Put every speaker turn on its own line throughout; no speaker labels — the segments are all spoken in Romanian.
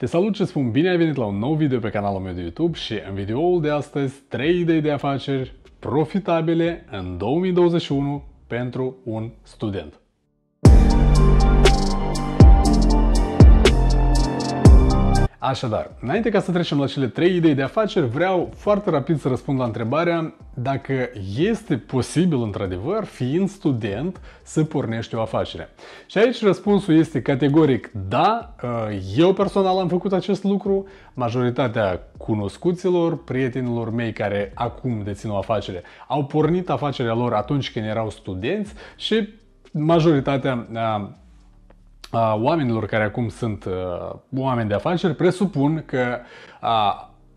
Te salut și spun bine ai venit la un nou video pe canalul meu de YouTube și în videoul de astăzi 3 idei de afaceri profitabile în 2021 pentru un student. Așadar, înainte ca să trecem la cele trei idei de afaceri, vreau foarte rapid să răspund la întrebarea dacă este posibil într-adevăr, fiind student, să pornești o afacere. Și aici răspunsul este categoric da, uh, eu personal am făcut acest lucru, majoritatea cunoscuților, prietenilor mei care acum dețin o afacere, au pornit afacerea lor atunci când erau studenți și majoritatea uh, a oamenilor care acum sunt oameni de afaceri, presupun că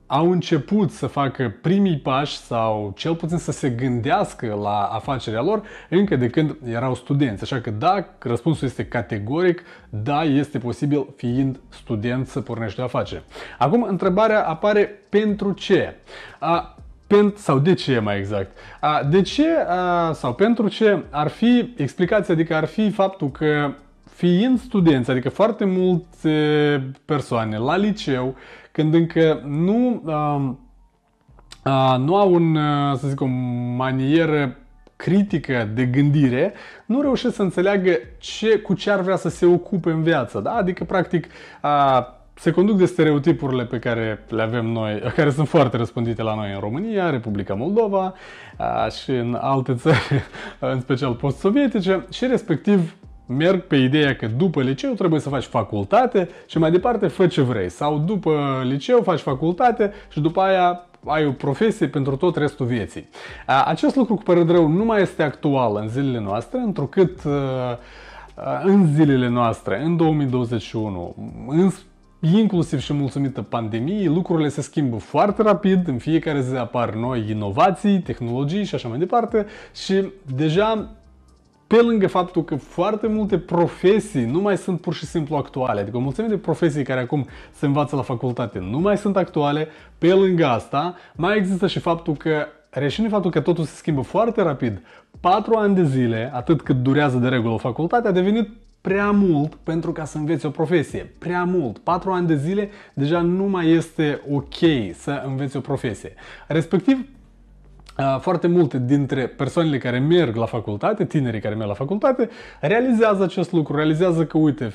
au început să facă primii pași sau cel puțin să se gândească la afacerea lor încă de când erau studenți. Așa că da, răspunsul este categoric, da, este posibil fiind student să pornești o afacere. Acum întrebarea apare pentru ce? Uh, sau de ce mai exact? de ce sau pentru ce ar fi explicația, adică ar fi faptul că fiind studenți, adică foarte multe persoane la liceu, când încă nu, um, nu au un, uh, să zic, o manieră critică de gândire, nu reușesc să înțeleagă ce, cu ce ar vrea să se ocupe în viață. Da? Adică, practic, a, se conduc de stereotipurile pe care le avem noi, care sunt foarte răspândite la noi în România, Republica Moldova a, și în alte țări, în special post-sovietice, și respectiv merg pe ideea că după liceu trebuie să faci facultate și mai departe fă ce vrei. Sau după liceu faci facultate și după aia ai o profesie pentru tot restul vieții. Acest lucru, cu părere rău, nu mai este actual în zilele noastre, întrucât în zilele noastre, în 2021, în inclusiv și mulțumită pandemiei, lucrurile se schimbă foarte rapid, în fiecare zi apar noi inovații, tehnologii și așa mai departe și deja pe lângă faptul că foarte multe profesii nu mai sunt pur și simplu actuale, adică o mulțime de profesii care acum se învață la facultate nu mai sunt actuale, pe lângă asta mai există și faptul că reșine faptul că totul se schimbă foarte rapid. 4 ani de zile, atât cât durează de regulă facultatea, a devenit prea mult pentru ca să înveți o profesie. Prea mult. 4 ani de zile deja nu mai este ok să înveți o profesie. Respectiv, Uh, foarte multe dintre persoanele care merg la facultate, tinerii care merg la facultate, realizează acest lucru, realizează că, uite,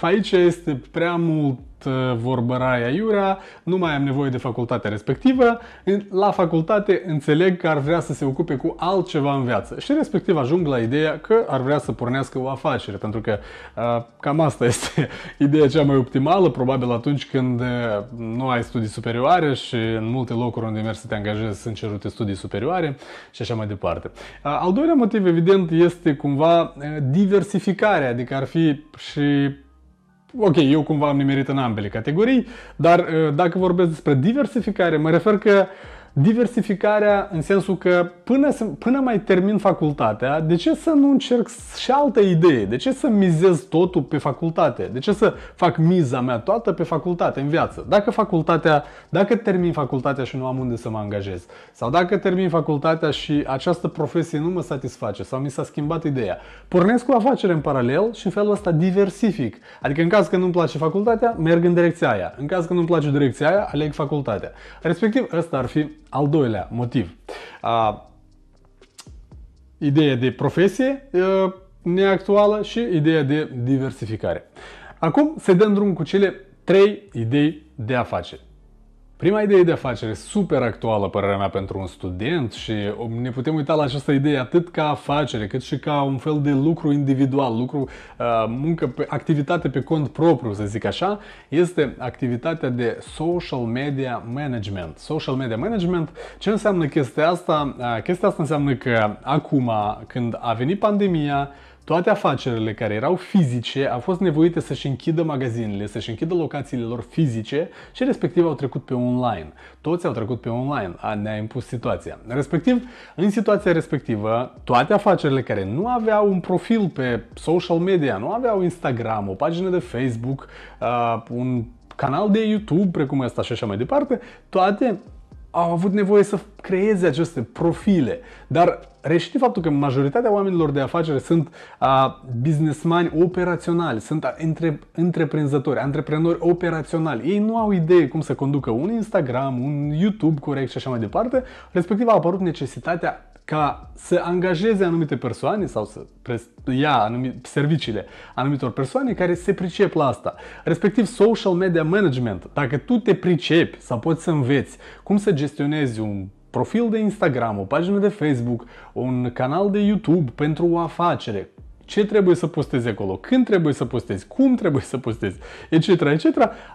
aici este prea mult uh, vorbăraia iurea, nu mai am nevoie de facultatea respectivă, la facultate înțeleg că ar vrea să se ocupe cu altceva în viață și respectiv ajung la ideea că ar vrea să pornească o afacere, pentru că uh, cam asta este ideea cea mai optimală, probabil atunci când uh, nu ai studii superioare și în multe locuri unde mergi să te angajezi sunt cerute studii superioare și așa mai departe. al doilea motiv, evident, este cumva diversificarea, adică ar fi și ok, eu cumva am nimerit în ambele categorii, dar uh, dacă vorbesc despre diversificare, mă refer că uh, diversificarea în sensul că până, până mai termin facultatea, de ce să nu încerc și altă idee? De ce să mizez totul pe facultate? De ce să fac miza mea toată pe facultate în viață? Dacă facultatea, dacă termin facultatea și nu am unde să mă angajez, sau dacă termin facultatea și această profesie nu mă satisface sau mi s-a schimbat ideea, pornesc cu afacere în paralel și în felul ăsta diversific. Adică în caz că nu-mi place facultatea, merg în direcția aia. În caz că nu-mi place direcția aia, aleg facultatea. Respectiv, ăsta ar fi al doilea motiv. A, ideea de profesie a, neactuală și ideea de diversificare. Acum să dăm drum cu cele trei idei de afaceri. Prima idee de afacere super actuală, părerea mea, pentru un student și ne putem uita la această idee atât ca afacere, cât și ca un fel de lucru individual, lucru, uh, muncă, activitate pe cont propriu, să zic așa, este activitatea de social media management. Social media management, ce înseamnă chestia asta? Uh, chestia asta înseamnă că acum, când a venit pandemia, toate afacerile care erau fizice au fost nevoite să-și închidă magazinele, să-și închidă locațiile lor fizice și respectiv au trecut pe online. Toți au trecut pe online, a, ne-a impus situația. Respectiv, în situația respectivă, toate afacerile care nu aveau un profil pe social media, nu aveau Instagram, o pagină de Facebook, uh, un canal de YouTube, precum asta și așa mai departe, toate au avut nevoie să creeze aceste profile. Dar rești faptul că majoritatea oamenilor de afacere sunt a, businessmani operaționali, sunt între, întreprinzători, antreprenori operaționali. Ei nu au idee cum să conducă un Instagram, un YouTube corect și așa mai departe. Respectiv a apărut necesitatea ca să angajeze anumite persoane sau să ia anumite serviciile anumitor persoane care se pricep la asta. Respectiv social media management. Dacă tu te pricepi sau poți să înveți cum să gestionezi un profil de Instagram, o pagină de Facebook, un canal de YouTube pentru o afacere, ce trebuie să postezi acolo, când trebuie să postezi, cum trebuie să postezi, etc. etc.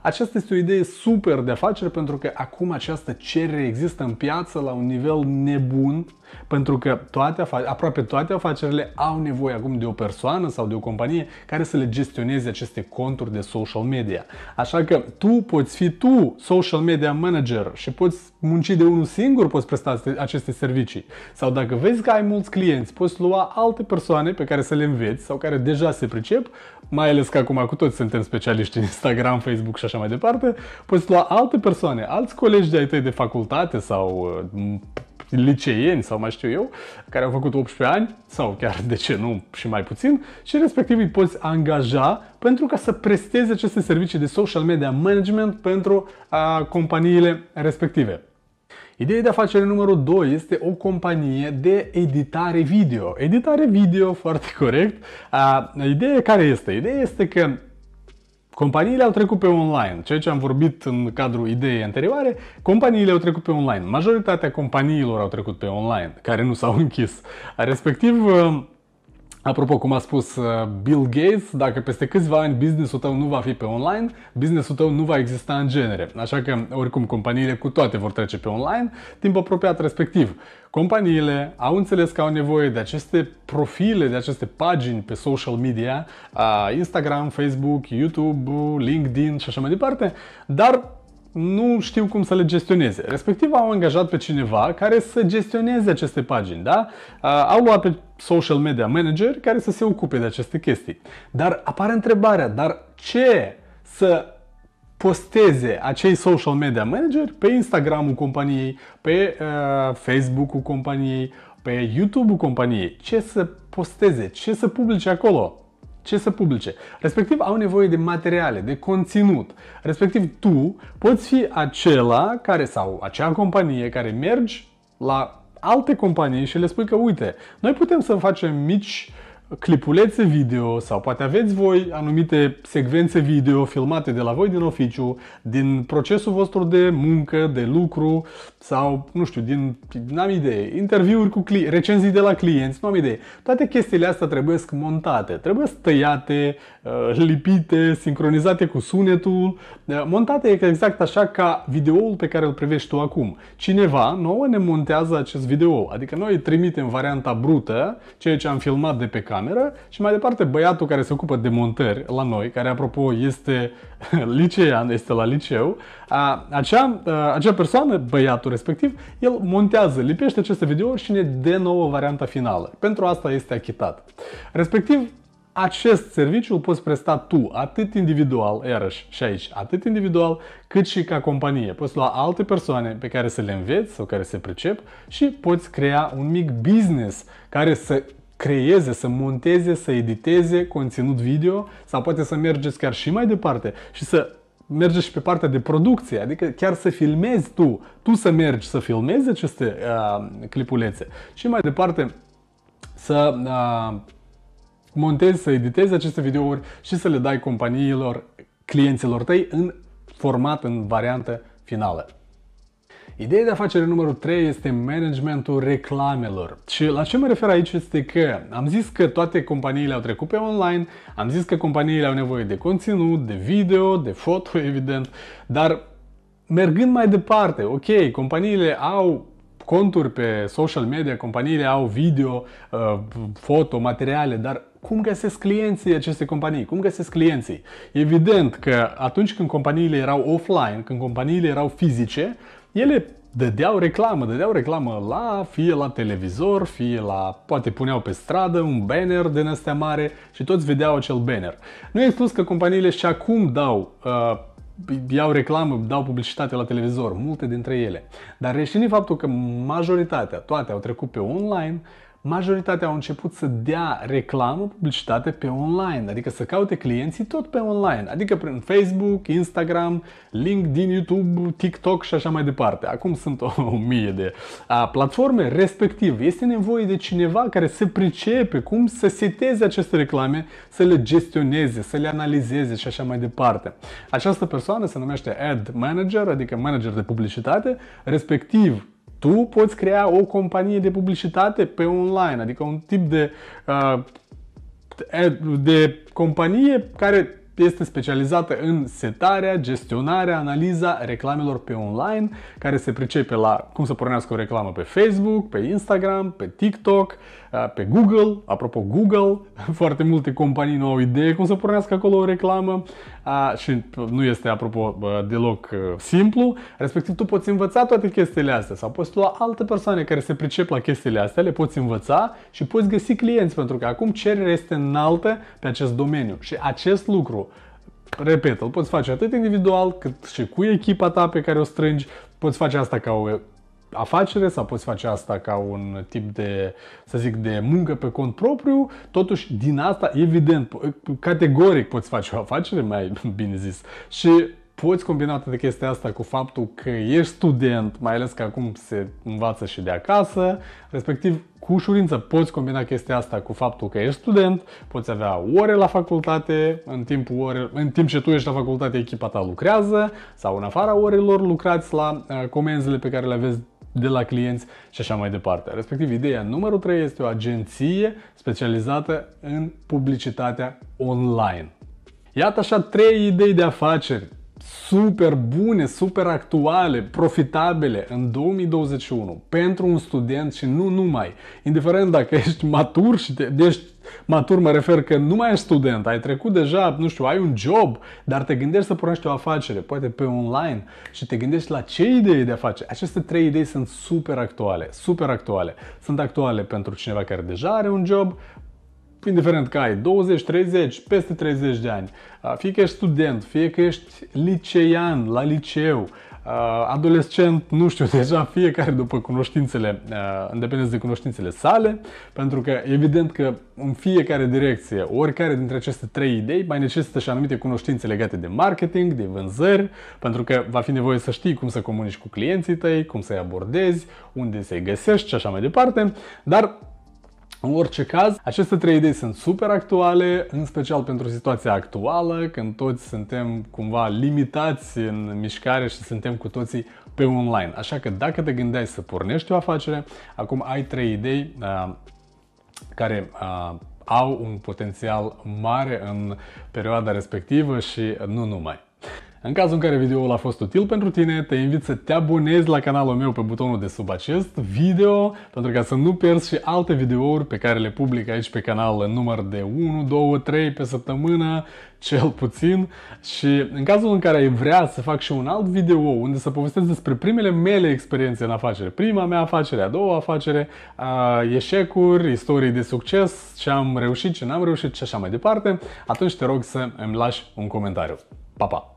Aceasta este o idee super de afacere, pentru că acum această cerere există în piață la un nivel nebun pentru că toate aproape toate afacerile au nevoie acum de o persoană sau de o companie care să le gestioneze aceste conturi de social media. Așa că tu poți fi tu social media manager și poți munci de unul singur, poți presta aceste servicii. Sau dacă vezi că ai mulți clienți, poți lua alte persoane pe care să le înveți sau care deja se pricep, mai ales că acum cu toți suntem specialiști în Instagram, Facebook și așa mai departe, poți lua alte persoane, alți colegi de ai tăi de facultate sau uh, liceieni sau mai știu eu, care au făcut 18 ani sau chiar de ce nu și mai puțin și respectiv îi poți angaja pentru ca să presteze aceste servicii de social media management pentru a, companiile respective. Ideea de afacere numărul 2 este o companie de editare video. Editare video, foarte corect. Ideea care este? Ideea este că Companiile au trecut pe online, ceea ce am vorbit în cadrul ideii anterioare, companiile au trecut pe online. Majoritatea companiilor au trecut pe online, care nu s-au închis. Respectiv, Apropo, cum a spus uh, Bill Gates, dacă peste câțiva ani businessul tău nu va fi pe online, businessul tău nu va exista în genere. Așa că, oricum, companiile cu toate vor trece pe online, timp apropiat respectiv. Companiile au înțeles că au nevoie de aceste profile, de aceste pagini pe social media, uh, Instagram, Facebook, YouTube, LinkedIn și așa mai departe, dar nu știu cum să le gestioneze. Respectiv au angajat pe cineva care să gestioneze aceste pagini, da? Au pe social media manager care să se ocupe de aceste chestii. Dar apare întrebarea, dar ce să posteze acei social media manager pe Instagram-ul companiei, pe uh, Facebook-ul companiei, pe YouTube-ul companiei. Ce să posteze, ce să publice acolo? ce să publice. Respectiv au nevoie de materiale, de conținut. Respectiv tu poți fi acela care sau acea companie care mergi la alte companii și le spui că uite, noi putem să facem mici clipulețe video sau poate aveți voi anumite secvențe video filmate de la voi din oficiu, din procesul vostru de muncă, de lucru sau, nu știu, din, n-am idee, interviuri cu clienți, recenzii de la clienți, nu am idee. Toate chestiile astea trebuie montate, trebuie tăiate, uh, lipite, sincronizate cu sunetul, uh, montate exact așa ca videoul pe care îl privești tu acum. Cineva nouă ne montează acest video, adică noi trimitem varianta brută, ceea ce am filmat de pe care cameră și mai departe băiatul care se ocupă de montări la noi, care apropo este licean, este la liceu, a, acea, a, acea persoană, băiatul respectiv, el montează, lipește aceste videouri și ne dă nouă varianta finală. Pentru asta este achitat. Respectiv, acest serviciu îl poți presta tu, atât individual, iarăși și aici, atât individual, cât și ca companie. Poți lua alte persoane pe care să le înveți sau care se pricep și poți crea un mic business care să creeze, să monteze, să editeze conținut video sau poate să mergeți chiar și mai departe și să mergeți și pe partea de producție, adică chiar să filmezi tu, tu să mergi să filmezi aceste uh, clipulețe și mai departe să uh, montezi, să editezi aceste videouri și să le dai companiilor, clienților tăi în format, în variantă finală. Ideea de afacere numărul 3 este managementul reclamelor. Și la ce mă refer aici este că am zis că toate companiile au trecut pe online, am zis că companiile au nevoie de conținut, de video, de foto, evident, dar mergând mai departe, ok, companiile au conturi pe social media, companiile au video, uh, foto, materiale, dar cum găsesc clienții aceste companii? Cum găsesc clienții? Evident că atunci când companiile erau offline, când companiile erau fizice, ele dădeau reclamă, dădeau reclamă la, fie la televizor, fie la, poate puneau pe stradă un banner de astea mare și toți vedeau acel banner. Nu e spus că companiile și acum dau uh, iau reclamă, dau publicitate la televizor, multe dintre ele. Dar reșinii faptul că majoritatea, toate au trecut pe online, majoritatea au început să dea reclamă, publicitate pe online, adică să caute clienții tot pe online, adică prin Facebook, Instagram, LinkedIn, YouTube, TikTok și așa mai departe. Acum sunt o, o mie de a, platforme, respectiv este nevoie de cineva care să pricepe cum să seteze aceste reclame, să le gestioneze, să le analizeze și așa mai departe. Această persoană se numește ad manager, adică manager de publicitate, respectiv tu poți crea o companie de publicitate pe online, adică un tip de, uh, de companie care este specializată în setarea, gestionarea, analiza reclamelor pe online, care se pricepe la cum să pornească o reclamă pe Facebook, pe Instagram, pe TikTok, pe Google. Apropo, Google, foarte multe companii nu au idee cum să pornească acolo o reclamă și nu este, apropo, deloc simplu. Respectiv, tu poți învăța toate chestiile astea sau poți lua alte persoane care se pricep la chestiile astea, le poți învăța și poți găsi clienți pentru că acum cererea este înaltă pe acest domeniu și acest lucru Repet, îl poți face atât individual cât și cu echipa ta pe care o strângi. Poți face asta ca o afacere sau poți face asta ca un tip de, să zic, de muncă pe cont propriu, totuși din asta, evident, categoric poți face o afacere, mai bine zis. Și poți combina toată chestia asta cu faptul că ești student, mai ales că acum se învață și de acasă, respectiv cu ușurință poți combina chestia asta cu faptul că ești student, poți avea ore la facultate, în, timpul ore, în timp ce tu ești la facultate, echipa ta lucrează sau în afara orelor lucrați la uh, comenzile pe care le aveți de la clienți și așa mai departe. Respectiv, ideea numărul 3 este o agenție specializată în publicitatea online. Iată așa trei idei de afaceri super bune, super actuale, profitabile în 2021 pentru un student și nu numai, indiferent dacă ești matur și te, ești matur mă refer că nu mai ești student, ai trecut deja, nu știu, ai un job, dar te gândești să pornești o afacere, poate pe online și te gândești la ce idei de afacere. Aceste trei idei sunt super actuale, super actuale. Sunt actuale pentru cineva care deja are un job, indiferent că ai 20, 30, peste 30 de ani, fie că ești student, fie că ești licean la liceu, adolescent, nu știu, deja fiecare după cunoștințele, în dependență de cunoștințele sale, pentru că evident că în fiecare direcție, oricare dintre aceste trei idei mai necesită și anumite cunoștințe legate de marketing, de vânzări, pentru că va fi nevoie să știi cum să comunici cu clienții tăi, cum să-i abordezi, unde să-i găsești și așa mai departe, dar în orice caz, aceste trei idei sunt super actuale, în special pentru situația actuală, când toți suntem cumva limitați în mișcare și suntem cu toții pe online. Așa că dacă te gândeai să pornești o afacere, acum ai trei idei uh, care uh, au un potențial mare în perioada respectivă și nu numai. În cazul în care videoul a fost util pentru tine, te invit să te abonezi la canalul meu pe butonul de sub acest video, pentru ca să nu pierzi și alte videouri pe care le public aici pe canal în număr de 1, 2, 3 pe săptămână, cel puțin. Și în cazul în care ai vrea să fac și un alt video unde să povestesc despre primele mele experiențe în afacere, prima mea afacere, a doua afacere, a, eșecuri, istorii de succes, ce am reușit, ce n-am reușit și așa mai departe, atunci te rog să îmi lași un comentariu. Pa, pa!